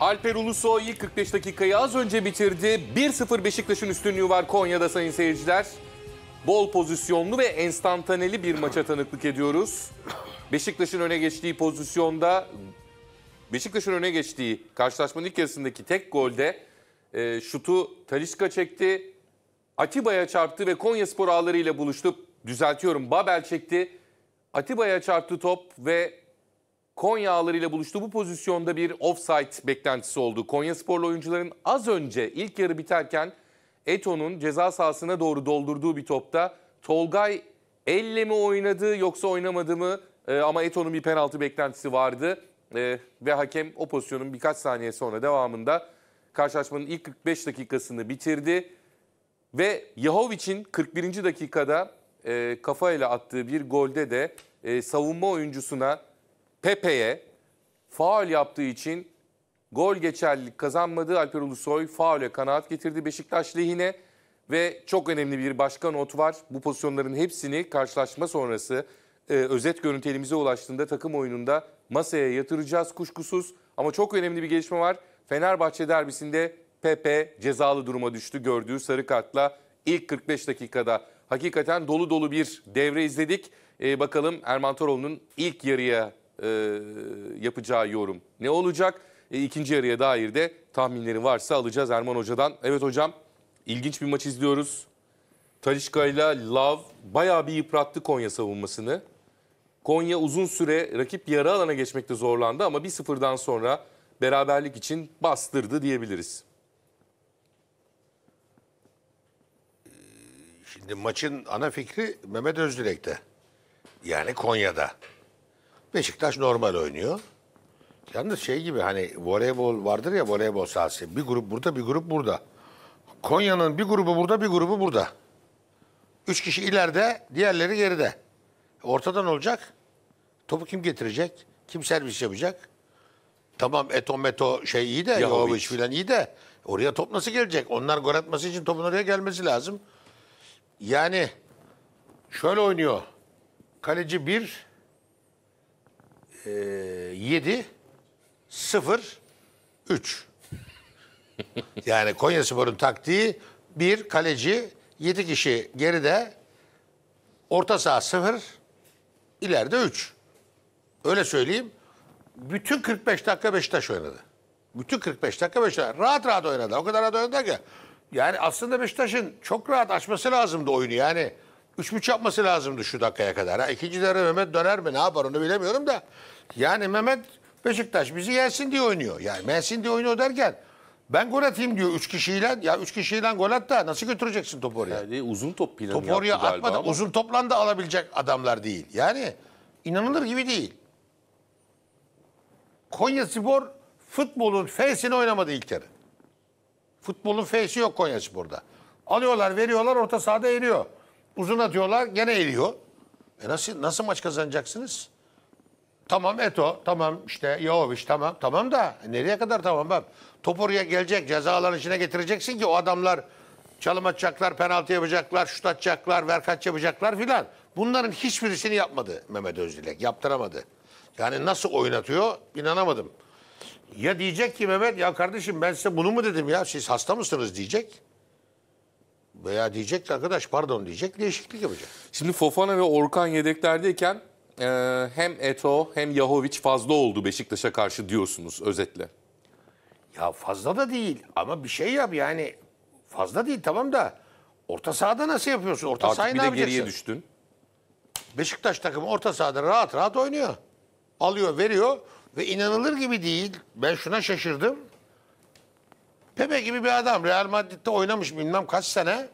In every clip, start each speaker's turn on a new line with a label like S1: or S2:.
S1: Alper Ulusoy 45 dakikayı az önce bitirdi. 1-0 Beşiktaş'ın üstünlüğü var Konya'da sayın seyirciler. Bol pozisyonlu ve enstantaneli bir maça tanıklık ediyoruz. Beşiktaş'ın öne geçtiği pozisyonda Beşiktaş'ın öne geçtiği karşılaşmanın ilk yarısındaki tek golde e, şutu Talisca çekti. Atiba'ya çarptı ve Konya Spor ağlarıyla buluştu. Düzeltiyorum Babel çekti. Atiba'ya çarptı top ve Konya ağlarıyla buluştu. Bu pozisyonda bir offside beklentisi oldu. Konya sporlu oyuncuların az önce ilk yarı biterken Eto'nun ceza sahasına doğru doldurduğu bir topta Tolgay elle mi oynadı yoksa oynamadı mı? E, ama Eto'nun bir penaltı beklentisi vardı. E, ve hakem o pozisyonun birkaç saniye sonra devamında karşılaşmanın ilk 45 dakikasını bitirdi. Ve Yahovic'in 41. dakikada e, kafayla attığı bir golde de e, savunma oyuncusuna Pepe'ye faul yaptığı için gol geçerlilik kazanmadı. Alper Ulusoy faule kanaat getirdi Beşiktaş lehine ve çok önemli bir başka not var. Bu pozisyonların hepsini karşılaşma sonrası e, özet görüntü elimize ulaştığında takım oyununda masaya yatıracağız kuşkusuz. Ama çok önemli bir gelişme var. Fenerbahçe derbisinde Pepe cezalı duruma düştü gördüğü sarı kartla ilk 45 dakikada. Hakikaten dolu dolu bir devre izledik. E, bakalım Erman Toroğlu'nun ilk yarıya e, yapacağı yorum ne olacak? E, ikinci yarıya dair de tahminleri varsa alacağız Erman Hoca'dan. Evet hocam ilginç bir maç izliyoruz. Talişka ile Love bayağı bir yıprattı Konya savunmasını. Konya uzun süre rakip yarı alana geçmekte zorlandı ama bir sıfırdan sonra
S2: beraberlik için bastırdı diyebiliriz. Şimdi maçın ana fikri Mehmet Özdilek'te. Yani Konya'da. Beşiktaş normal oynuyor. Yalnız şey gibi hani voleybol vardır ya voleybol sahası. Bir grup burada bir grup burada. Konya'nın bir grubu burada bir grubu burada. Üç kişi ileride diğerleri geride. Ortadan olacak. Topu kim getirecek? Kim servis yapacak? Tamam Eto Meto şey iyi de Yahovic filan iyi de oraya top nasıl gelecek? Onlar gol atması için topun oraya gelmesi lazım. Yani şöyle oynuyor. Kaleci bir, e, 7 0 3. yani Konyaspor'un taktiği bir kaleci 7 kişi geride orta saha 0 ileride 3. Öyle söyleyeyim. Bütün 45 dakika Beşiktaş oynadı. Bütün 45 dakika Beşiktaş rahat rahat oynadı. O kadar rahat oynadı ki. Yani aslında Beşiktaş'ın çok rahat açması lazımdı oyunu. Yani 3.5 yapması lazımdı şu dakikaya kadar. Ha. İkinci yarı Mehmet döner mi ne yapar onu bilemiyorum da. Yani Mehmet Beşiktaş bizi yensin diye oynuyor. Yani yensin diye oynuyor derken ben gol atayım diyor 3 kişiyle. Ya 3 kişiyle gol at da nasıl götüreceksin topu oraya? Yani uzun top planı topu oraya atmadı. Ama. Uzun toplan da alabilecek adamlar değil. Yani inanılır gibi değil. Konya Spor futbolun fesini oynamadı ilk kere. Futbolun fesi yok Konya Spor'da. Alıyorlar veriyorlar orta sahada eriyor. Uzun atıyorlar gene eriyor. E nasıl nasıl maç kazanacaksınız? Tamam Eto, tamam işte Yoviç tamam. Tamam da nereye kadar tamam bak. Top oraya gelecek, ceza alanı içine getireceksin ki o adamlar çalım atacaklar, penaltı yapacaklar, şut atacaklar, verkaç yapacaklar filan. Bunların hiçbirisini yapmadı Mehmet Özdilek. Yaptıramadı. Yani nasıl oynatıyor inanamadım. Ya diyecek ki Mehmet ya kardeşim ben size bunu mu dedim ya siz hasta mısınız diyecek veya diyecek ki arkadaş pardon diyecek değişiklik yapacak. Şimdi Fofana ve Orkan yedeklerdeyken
S1: e, hem Eto hem Yahoviç fazla oldu Beşiktaş'a karşı diyorsunuz özetle.
S2: Ya fazla da değil ama bir şey yap yani fazla değil tamam da orta sahada nasıl yapıyorsun? Orta Artık sahayı ne yapacaksın? geriye düştün. Beşiktaş takımı orta sahada rahat rahat oynuyor. Alıyor veriyor ve inanılır gibi değil. Ben şuna şaşırdım. Pepe gibi bir adam Real Madrid'de oynamış bilmem kaç sene.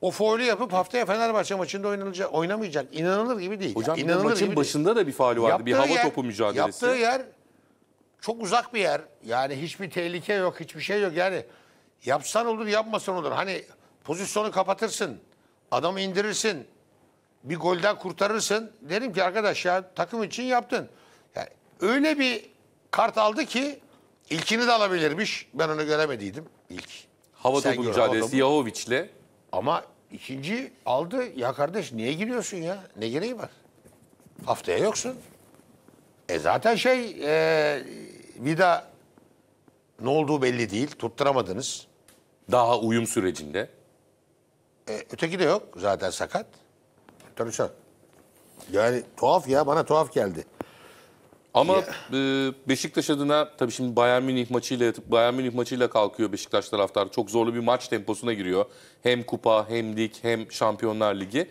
S2: O faulü yapıp haftaya Fenerbahçe maçında oynanacak, oynamayacak. İnanılır gibi değil. Hocam İnanılır maçın gibi başında
S1: değil. da bir faali vardı. Yaptığı bir hava yer, topu mücadelesi. Yaptığı
S2: yer çok uzak bir yer. Yani hiçbir tehlike yok, hiçbir şey yok. Yani yapsan olur, yapmasan olur. Hani pozisyonu kapatırsın, adamı indirirsin, bir golden kurtarırsın. Derim ki arkadaş ya takım için yaptın. Yani öyle bir kart aldı ki İlkini de alabilirmiş. Ben onu göremediydim ilk. Hava Sen topu gör, mücadelesi Yahovic'le. Ama ikinci aldı. Ya kardeş niye giriyorsun ya? Ne gereği var? Haftaya yoksun. E zaten şey e, Vida ne olduğu belli değil. Tutturamadınız. Daha uyum sürecinde. E, öteki de yok. Zaten sakat. Tanışan. Yani tuhaf ya. Bana tuhaf geldi.
S1: Ama e, Beşiktaş adına tabii şimdi Bayern Münih maçıyla Bayern Münih maçıyla kalkıyor Beşiktaş taraftar. Çok zorlu bir maç temposuna giriyor. Hem kupa, hem lig, hem Şampiyonlar Ligi.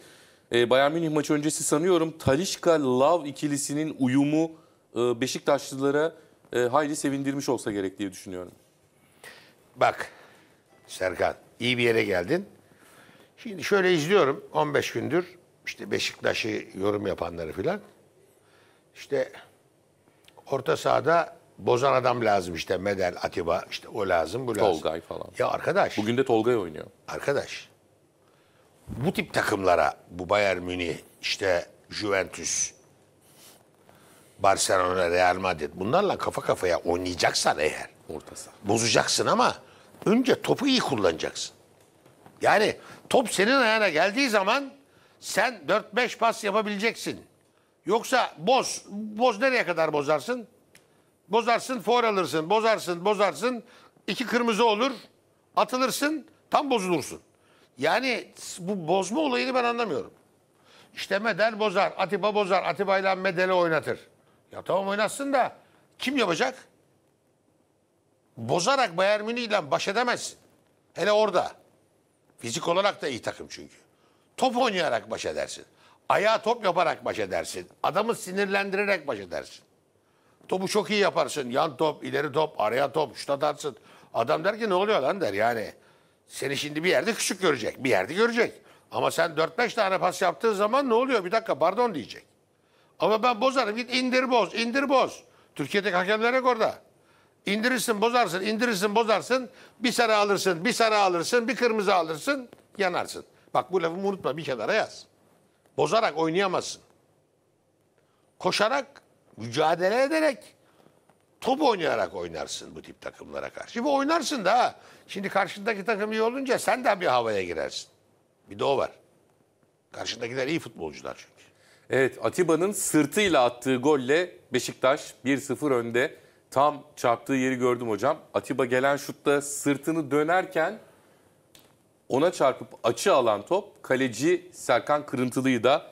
S1: E, Bayern Münih maçı öncesi sanıyorum Talişka Love ikilisinin uyumu e, Beşiktaşlılara e, hayli sevindirmiş
S2: olsa gerek diye düşünüyorum. Bak Serkan iyi bir yere geldin. Şimdi şöyle izliyorum 15 gündür işte Beşiktaş'ı yorum yapanları filan. İşte Orta sahada bozan adam lazım işte. Medel, Atiba işte o lazım bu lazım. Tolgay falan. Ya arkadaş. Bugün de Tolgay oynuyor. Arkadaş. Bu tip takımlara bu Bayern Münih işte Juventus, Barcelona, Real Madrid bunlarla kafa kafaya oynayacaksan eğer. Orta saha. Bozacaksın ama önce topu iyi kullanacaksın. Yani top senin ayağına geldiği zaman sen 4-5 pas yapabileceksin. Yoksa boz. Boz nereye kadar bozarsın? Bozarsın for alırsın. Bozarsın bozarsın. iki kırmızı olur. Atılırsın. Tam bozulursun. Yani bu bozma olayını ben anlamıyorum. İşte Medel bozar. Atiba bozar. Atiba ile Medel'i oynatır. Ya tamam oynatsın da kim yapacak? Bozarak Bayern Münih ile baş edemezsin. Hele orada. Fizik olarak da iyi takım çünkü. Top oynayarak baş edersin. Ayağa top yaparak baş edersin. Adamı sinirlendirerek baş edersin. Topu çok iyi yaparsın. Yan top, ileri top, araya top, şut atarsın. Adam der ki ne oluyor lan der yani. Seni şimdi bir yerde küçük görecek. Bir yerde görecek. Ama sen 4-5 tane pas yaptığın zaman ne oluyor? Bir dakika pardon diyecek. Ama ben bozarım. Git indir boz, indir boz. Türkiye'deki hakemler yok orada. İndirirsin, bozarsın, indirirsin, bozarsın. Bir sarı alırsın, bir sarı alırsın, bir kırmızı alırsın, yanarsın. Bak bu lafımı unutma bir kenara yaz. Bozarak oynayamazsın. Koşarak, mücadele ederek, top oynayarak oynarsın bu tip takımlara karşı. Ve oynarsın da. Şimdi karşındaki takım iyi olunca sen de bir havaya girersin. Bir de o var. Karşındakiler iyi futbolcular çünkü. Evet
S1: Atiba'nın sırtıyla attığı golle Beşiktaş 1-0 önde. Tam çarptığı yeri gördüm hocam. Atiba gelen şutta sırtını dönerken ona çarpıp açı alan top kaleci Serkan Kırıntılı'yı da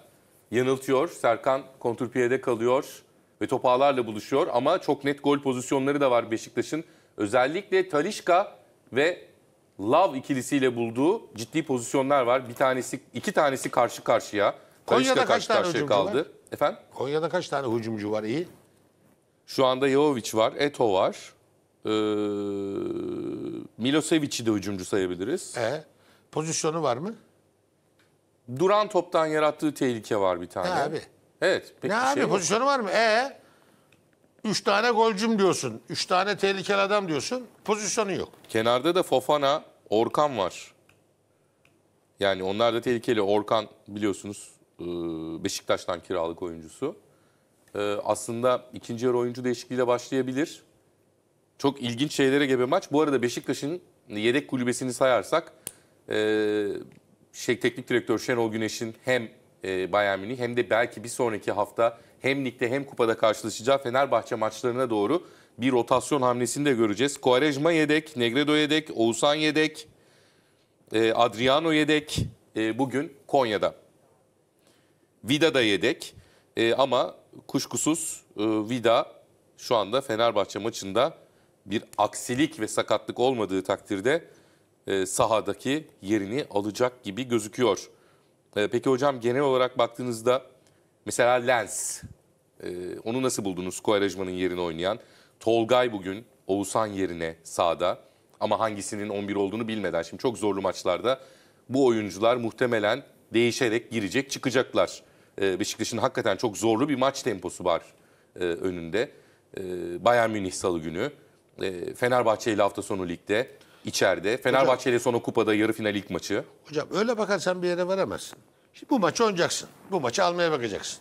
S1: yanıltıyor. Serkan kontrpiyede kalıyor ve top ağlarla buluşuyor ama çok net gol pozisyonları da var Beşiktaş'ın. Özellikle Talişka ve Love ikilisiyle bulduğu ciddi pozisyonlar var. Bir tanesi, iki tanesi karşı karşıya. Konya'da Talişka kaç tane karşıya hücumcu kaldı. var?
S2: Efendim? Konya'da kaç tane hücumcu var iyi?
S1: Şu anda Jovic var, Eto var. Ee, Milosevic'i de hücumcu sayabiliriz. E? Pozisyonu var mı? Duran toptan yarattığı tehlike var bir tane. Ne abi?
S2: Evet. Pek ne şey abi şey pozisyonu var mı? E Üç tane golcüm diyorsun. Üç tane tehlikeli adam diyorsun. Pozisyonu yok.
S1: Kenarda da Fofana, Orkan var. Yani onlar da tehlikeli. Orkan biliyorsunuz e, Beşiktaş'tan kiralık oyuncusu. E, aslında ikinci yarı oyuncu değişikliğiyle başlayabilir. Çok ilginç şeylere gebe maç. Bu arada Beşiktaş'ın yedek kulübesini sayarsak e, şey, teknik direktör Şenol Güneş'in hem e, Bayern Münih hem de belki bir sonraki hafta hem ligde hem kupada karşılaşacağı Fenerbahçe maçlarına doğru bir rotasyon hamlesini de göreceğiz. Quaresma yedek, Negredo yedek, Oğuzhan yedek, e, Adriano yedek e, bugün Konya'da. Vida da yedek e, ama kuşkusuz e, Vida şu anda Fenerbahçe maçında bir aksilik ve sakatlık olmadığı takdirde e, sahadaki yerini alacak gibi gözüküyor. E, peki hocam genel olarak baktığınızda mesela Lens, e, onu nasıl buldunuz Kovarejman'ın yerini oynayan? Tolgay bugün Oğuzhan yerine sahada ama hangisinin 11 olduğunu bilmeden şimdi çok zorlu maçlarda bu oyuncular muhtemelen değişerek girecek çıkacaklar. Beşiktaş'ın hakikaten çok zorlu bir maç temposu var önünde. E, Bayern Münih salı günü, Fenerbahçe ile hafta sonu ligde içeride. Fenerbahçe'de sonra kupada yarı final ilk maçı.
S2: Hocam öyle bakarsan bir yere varamazsın. Şimdi bu maçı oynayacaksın. Bu maçı almaya bakacaksın.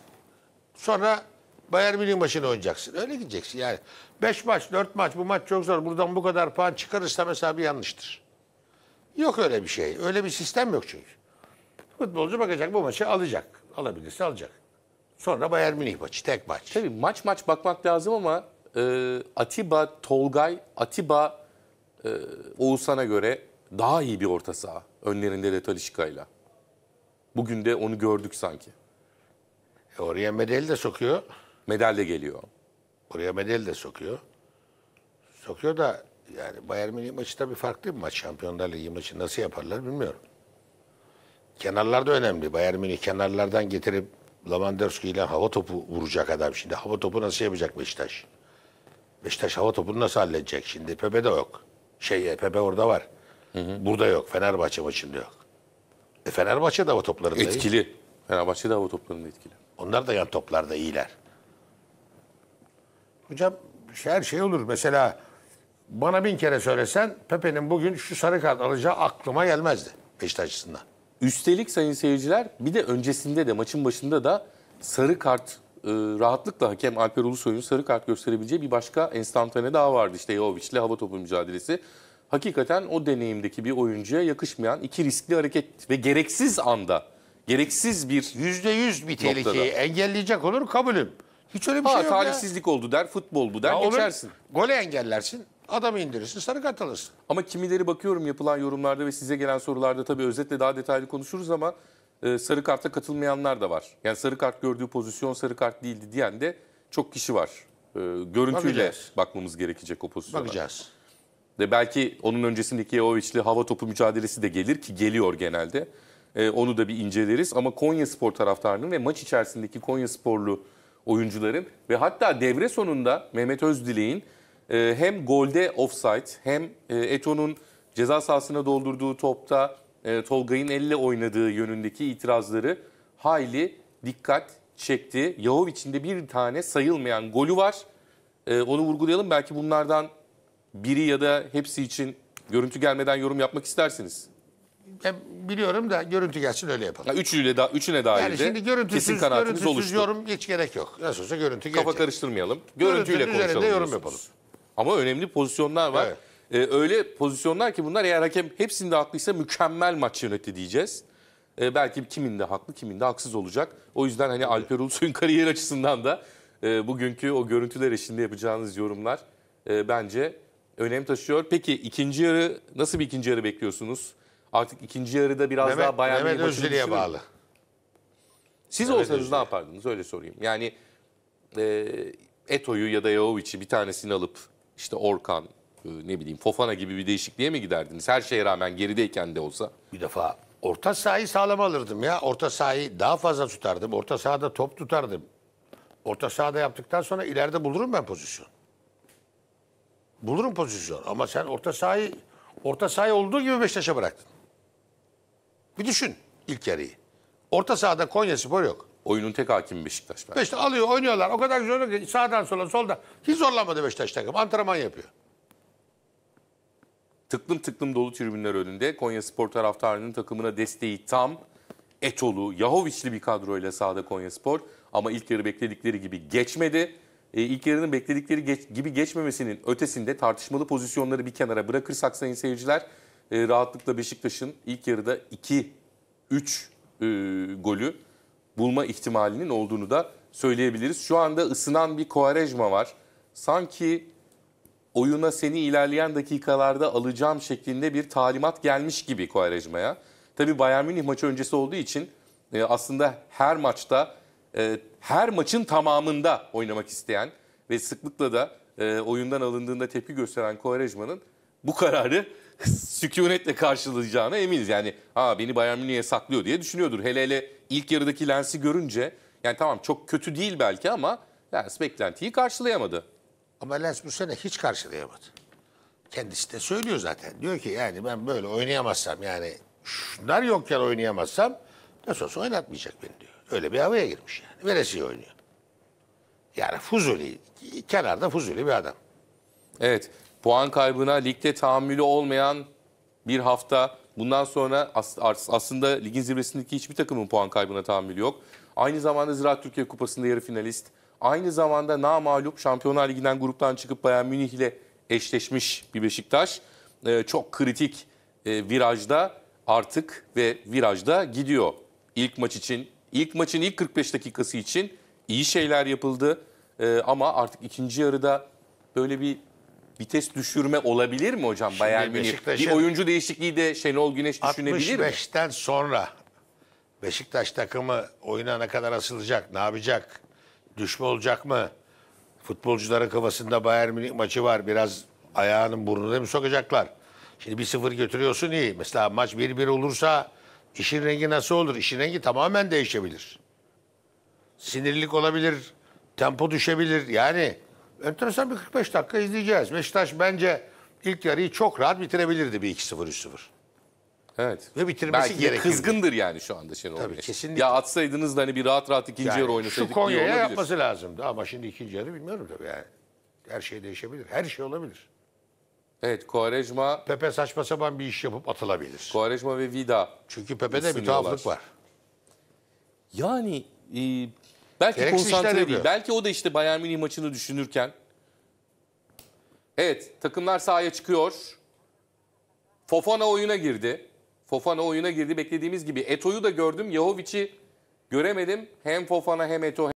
S2: Sonra Bayern Münih maçını oynayacaksın. Öyle gideceksin yani. Beş maç, dört maç bu maç çok zor. Buradan bu kadar puan çıkarırsa mesela bir yanlıştır. Yok öyle bir şey. Öyle bir sistem yok çünkü. Futbolcu bakacak bu maçı alacak. Alabilirse alacak. Sonra Bayern Münih maçı tek maç. Tabii maç maç bakmak lazım ama e, Atiba, Tolgay,
S1: Atiba e, Oğuzhan'a göre daha iyi bir orta saha. Önlerinde de Talişka'yla. Bugün de onu gördük sanki. E oraya
S2: medeli de sokuyor. Medal de geliyor. Oraya medeli de sokuyor. Sokuyor da yani Bayern Münih maçı tabii farklı bir maç. Şampiyonlar Ligi maçı nasıl yaparlar bilmiyorum. Kenarlar da önemli. Bayern Münih kenarlardan getirip Lewandowski ile hava topu vuracak adam. Şimdi hava topu nasıl yapacak Beşiktaş? Beşiktaş hava topunu nasıl halledecek? Şimdi Pepe de yok. Şey EPB orada var. Hı hı. Burada yok. Fenerbahçe maçında yok. E Fenerbahçe de hava toplarında Etkili. Değil. Fenerbahçe de hava toplarında etkili. Onlar da yan toplarda iyiler. Hocam şey, her şey olur. Mesela bana bin kere söylesen Pepe'nin bugün şu sarı kart alacağı aklıma gelmezdi Beşiktaş açısından. Üstelik sayın seyirciler bir de öncesinde de maçın başında da sarı
S1: kart e, rahatlıkla hakem Alper Ulusoy'un sarı kart gösterebileceği bir başka enstantane daha vardı. İşte Jovic'le hava topu mücadelesi. Hakikaten o deneyimdeki bir oyuncuya yakışmayan iki riskli hareket ve gereksiz anda, gereksiz bir Yüzde yüz bir tehlikeyi noktada.
S2: engelleyecek
S1: olur kabulüm. Hiç öyle bir ha, şey yok talihsizlik oldu der, futbol bu der, ya. Ya olur, Gole engellersin. Adamı indirirsin, sarı kart alırsın. Ama kimileri bakıyorum yapılan yorumlarda ve size gelen sorularda tabii özetle daha detaylı konuşuruz ama e, sarı karta katılmayanlar da var. Yani sarı kart gördüğü pozisyon sarı kart değildi diyen de çok kişi var. E, görüntüyle Bakacağız. bakmamız gerekecek o pozisyona. Bakacağız. De belki onun öncesindeki Yeovic'li hava topu mücadelesi de gelir ki geliyor genelde. E, onu da bir inceleriz ama Konya Spor taraftarının ve maç içerisindeki Konya Sporlu oyuncuların ve hatta devre sonunda Mehmet Özdilek'in e, hem golde offside hem e, Eto'nun ceza sahasına doldurduğu topta e, Tolga'nın elle oynadığı yönündeki itirazları hayli dikkat çekti. Yahov içinde bir tane sayılmayan golü var. E, onu vurgulayalım. Belki bunlardan biri ya da hepsi için görüntü gelmeden yorum yapmak istersiniz.
S2: Ben biliyorum da görüntü gelsin öyle yapalım.
S1: Ya üçüyle da, üçüne dair yani şimdi görüntüsüz, kesin kanaatiniz görüntüsüz oluştu. yorum hiç gerek
S2: yok. Nasıl olsa görüntü gelecek. Kafa
S1: karıştırmayalım. Görüntüyle Görüntünün konuşalım. yorum yapalım. Ama önemli pozisyonlar var. Evet. E, öyle pozisyonlar ki bunlar eğer hakem hepsinde haklıysa mükemmel maç yönetti diyeceğiz. E, belki kimin de haklı kimin de haksız olacak. O yüzden hani Alper Ulusoy'un kariyer açısından da e, bugünkü o görüntüler eşliğinde yapacağınız yorumlar e, bence önem taşıyor. Peki ikinci yarı nasıl bir ikinci yarı bekliyorsunuz? Artık ikinci yarıda biraz Mehmet, daha bayan Mehmet Özil'e bağlı.
S2: Siz Mehmet olsanız Özil. ne
S1: yapardınız öyle sorayım. Yani e, Eto'yu ya da Yavovic'i bir tanesini alıp işte Orkan, e, ne bileyim Fofana gibi bir değişikliğe mi giderdiniz? Her şeye rağmen gerideyken de olsa. Bir defa
S2: orta sahayı sağlam alırdım ya. Orta sahayı daha fazla tutardım. Orta sahada top tutardım. Orta sahada yaptıktan sonra ileride bulurum ben pozisyon. Bulurum pozisyon ama sen orta sahayı orta sahayı olduğu gibi Beşiktaş'a bıraktın. Bir düşün ilk yarıyı. Orta sahada Konya Spor yok. Oyunun tek hakimi Beşiktaş. Beşiktaş alıyor oynuyorlar. O kadar güzel oynuyor ki sağdan sola solda. Hiç zorlanmadı Beşiktaş takım. Antrenman yapıyor
S1: tıklım tıklım dolu tribünler önünde Konya Spor taraftarının takımına desteği tam. Etolu, Yahovic'li bir kadroyla sahada Konya Spor. Ama ilk yarı bekledikleri gibi geçmedi. E, ilk yarının bekledikleri geç, gibi geçmemesinin ötesinde tartışmalı pozisyonları bir kenara bırakırsak sayın seyirciler e, rahatlıkla Beşiktaş'ın ilk yarıda 2-3 e, golü bulma ihtimalinin olduğunu da söyleyebiliriz. Şu anda ısınan bir Kovarejma var. Sanki oyuna seni ilerleyen dakikalarda alacağım şeklinde bir talimat gelmiş gibi Kovarejma'ya. Tabi Bayern Münih maçı öncesi olduğu için e, aslında her maçta e, her maçın tamamında oynamak isteyen ve sıklıkla da e, oyundan alındığında tepki gösteren Kovarejma'nın bu kararı sükunetle karşılayacağına eminiz. Yani ha beni Bayern Münih'e saklıyor diye düşünüyordur. Hele hele ilk yarıdaki Lens'i görünce yani tamam çok kötü
S2: değil belki ama Lens beklentiyi karşılayamadı. Ama Lens bu sene hiç karşılayamadı. Kendisi de söylüyor zaten. Diyor ki yani ben böyle oynayamazsam yani şunlar yokken oynayamazsam nasıl olsa oynatmayacak beni diyor. Öyle bir havaya girmiş yani. Veresiye oynuyor. Yani Fuzuli, kenarda Fuzuli bir adam. Evet,
S1: puan kaybına ligde tahammülü olmayan bir hafta. Bundan sonra aslında ligin zirvesindeki hiçbir takımın puan kaybına tahammülü yok. Aynı zamanda Ziraat Türkiye Kupası'nda yarı finalist. Aynı zamanda namalup Şampiyonlar Ligi'nden gruptan çıkıp Bayern Münih ile eşleşmiş bir Beşiktaş. E, çok kritik e, virajda artık ve virajda gidiyor. İlk maç için, ilk maçın ilk 45 dakikası için iyi şeyler yapıldı. E, ama artık ikinci yarıda böyle bir vites
S2: düşürme olabilir mi hocam Şimdi Bayern Münih? Bir oyuncu
S1: değişikliği de Şenol Güneş düşünebilir mi? 65'ten
S2: sonra Beşiktaş takımı oyuna ne kadar asılacak, ne yapacak? düşme olacak mı? Futbolcuların kafasında Bayern Münih maçı var. Biraz ayağının burnuna mı sokacaklar? Şimdi bir sıfır götürüyorsun iyi. Mesela maç 1-1 olursa işin rengi nasıl olur? İşin rengi tamamen değişebilir. Sinirlik olabilir. Tempo düşebilir. Yani enteresan bir 45 dakika izleyeceğiz. Beşiktaş bence ilk yarıyı çok rahat bitirebilirdi bir 2-0 3-0. Evet. Ve bitirmesi gerekiyor? gerekirdi. Belki
S1: kızgındır yani şu anda Şenol Tabii Güneş. kesinlikle. Ya atsaydınız da hani bir rahat rahat ikinci yani, yarı oynasaydık. Şu Konya'ya
S2: yapması lazımdı ama şimdi ikinci yarı bilmiyorum tabii yani. Her şey değişebilir. Her şey olabilir. Evet Kovarejma... Pepe saçma sapan bir iş yapıp atılabilir. Kovarejma ve Vida Çünkü Pepe'de bir tuhaflık var.
S1: Yani e, belki Gereksiz konsantre değil. Belki o da işte Bayern Münih maçını düşünürken. Evet takımlar sahaya çıkıyor. Fofana oyuna girdi. Fofana oyuna girdi beklediğimiz gibi. Eto'yu da gördüm. Yahovic'i göremedim. Hem Fofana hem Eto